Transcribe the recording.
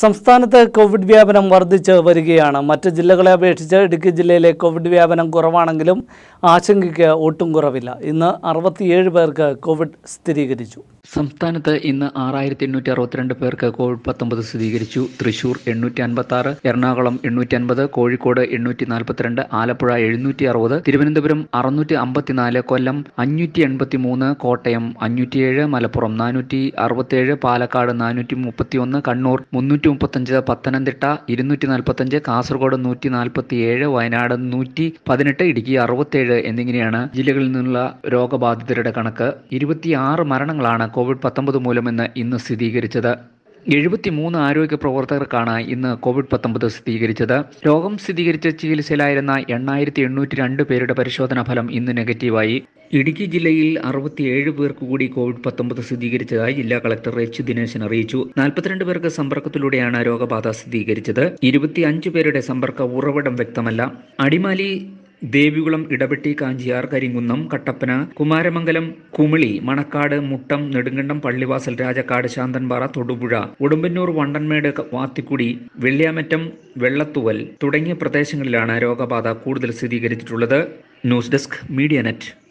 സംസ്ഥാനത്ത് കോവിഡ് വ്യാപനം വർദ്ധിച്ച് വരികയാണ് മറ്റ് ജില്ലകളെ അപേക്ഷിച്ച് ഇടുക്കി ജില്ലയിലെ കോവിഡ് വ്യാപനം കുറവാണെങ്കിലും ആശങ്കയ്ക്ക് ഒട്ടും കുറവില്ല ഇന്ന് അറുപത്തിയേഴ് പേർക്ക് കോവിഡ് സ്ഥിരീകരിച്ചു സംസ്ഥാനത്ത് ഇന്ന് ആറായിരത്തി എണ്ണൂറ്റി അറുപത്തിരണ്ട് പേർക്ക് കോവിഡ് പത്തൊമ്പത് സ്ഥിരീകരിച്ചു തൃശൂർ എണ്ണൂറ്റി അൻപത്തി ആറ് എറണാകുളം എണ്ണൂറ്റി അൻപത് കോഴിക്കോട് എണ്ണൂറ്റി നാൽപ്പത്തിരണ്ട് ആലപ്പുഴ എഴുന്നൂറ്റി അറുപത് തിരുവനന്തപുരം അറുന്നൂറ്റി അമ്പത്തിനാല് കൊല്ലം അഞ്ഞൂറ്റി എൺപത്തി മൂന്ന് കോട്ടയം അഞ്ഞൂറ്റിയേഴ് മലപ്പുറം നാനൂറ്റി അറുപത്തിയേഴ് പാലക്കാട് നാനൂറ്റി മുപ്പത്തി ഒന്ന് കണ്ണൂർ മുന്നൂറ്റി ഇരുന്നൂറ്റി മുപ്പത്തഞ്ച് പത്തനംതിട്ട ഇരുന്നൂറ്റി നാൽപ്പത്തഞ്ച് കാസർഗോഡ് നൂറ്റി നാൽപ്പത്തി ഏഴ് വയനാട് നൂറ്റി പതിനെട്ട് ഇടുക്കി അറുപത്തേഴ് എന്നിങ്ങനെയാണ് ജില്ലകളിൽ നിന്നുള്ള രോഗബാധിതരുടെ കണക്ക് ഇരുപത്തിയാറ് മരണങ്ങളാണ് കോവിഡ് പത്തൊമ്പത് മൂലമെന്ന് ഇന്ന് സ്ഥിരീകരിച്ചത് എഴുപത്തിമൂന്ന് ആരോഗ്യ പ്രവർത്തകർക്കാണ് ഇന്ന് കോവിഡ് പത്തൊമ്പത് സ്ഥിരീകരിച്ചത് രോഗം സ്ഥിരീകരിച്ച ചികിത്സയിലായിരുന്ന എണ്ണായിരത്തി എണ്ണൂറ്റി രണ്ട് പേരുടെ പരിശോധനാ ഫലം ഇന്ന് നെഗറ്റീവായി ഇടുക്കി ജില്ലയിൽ അറുപത്തിയേഴ് പേർക്ക് കൂടി കോവിഡ് പത്തൊമ്പത് സ്ഥിരീകരിച്ചതായി ജില്ലാ കളക്ടർ എച്ച് ദിനേശൻ അറിയിച്ചു നാൽപ്പത്തിരണ്ട് പേർക്ക് സമ്പർക്കത്തിലൂടെയാണ് രോഗബാധ സ്ഥിരീകരിച്ചത് ഇരുപത്തിയഞ്ച് പേരുടെ സമ്പർക്ക ഉറവിടം വ്യക്തമല്ല അടിമാലി ദേവികുളം ഇടപെട്ടി കാഞ്ചിയാർ കരിങ്കുന്നം കട്ടപ്പന കുമാരമംഗലം കുമിളി മണക്കാട് മുട്ടം നെടുങ്കണ്ടം പള്ളിവാസൽ രാജക്കാട് ശാന്തൻപാറ തൊടുപുഴ ഉടുമ്പന്നൂർ വണ്ടൻമേട് വാത്തിക്കുടി വെള്ളിയാമറ്റം വെള്ളത്തുവൽ തുടങ്ങിയ പ്രദേശങ്ങളിലാണ് രോഗബാധ കൂടുതൽ സ്ഥിരീകരിച്ചിട്ടുള്ളത് ന്യൂസ് ഡെസ്ക് മീഡിയ നെറ്റ്